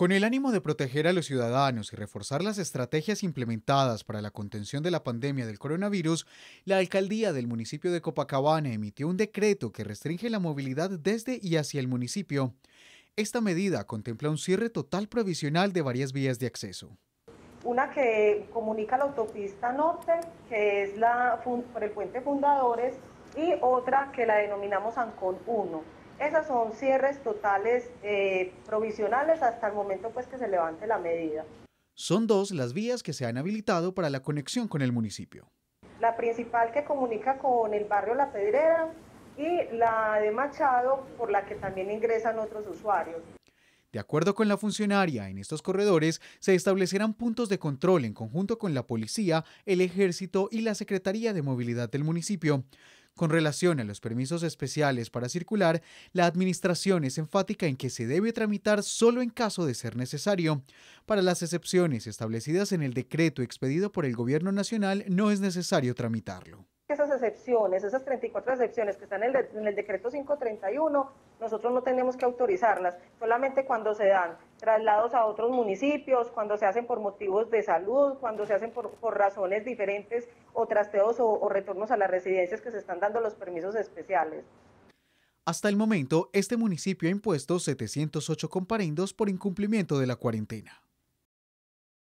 Con el ánimo de proteger a los ciudadanos y reforzar las estrategias implementadas para la contención de la pandemia del coronavirus, la alcaldía del municipio de Copacabana emitió un decreto que restringe la movilidad desde y hacia el municipio. Esta medida contempla un cierre total provisional de varias vías de acceso. Una que comunica la autopista norte, que es la por el puente Fundadores, y otra que la denominamos Ancón 1 esas son cierres totales eh, provisionales hasta el momento pues que se levante la medida. Son dos las vías que se han habilitado para la conexión con el municipio. La principal que comunica con el barrio La Pedrera y la de Machado por la que también ingresan otros usuarios. De acuerdo con la funcionaria, en estos corredores se establecerán puntos de control en conjunto con la policía, el ejército y la Secretaría de Movilidad del municipio. Con relación a los permisos especiales para circular, la Administración es enfática en que se debe tramitar solo en caso de ser necesario. Para las excepciones establecidas en el decreto expedido por el Gobierno Nacional, no es necesario tramitarlo. Esas excepciones, esas 34 excepciones que están en el, decreto 531, nosotros no tenemos que autorizarlas, solamente cuando se dan traslados a otros municipios, cuando se hacen por motivos de salud, cuando se hacen por, razones diferentes o trasteos o, o retornos a las residencias que se están dando los permisos especiales. Hasta el momento, este municipio ha impuesto 708 comparendos por incumplimiento de la cuarentena.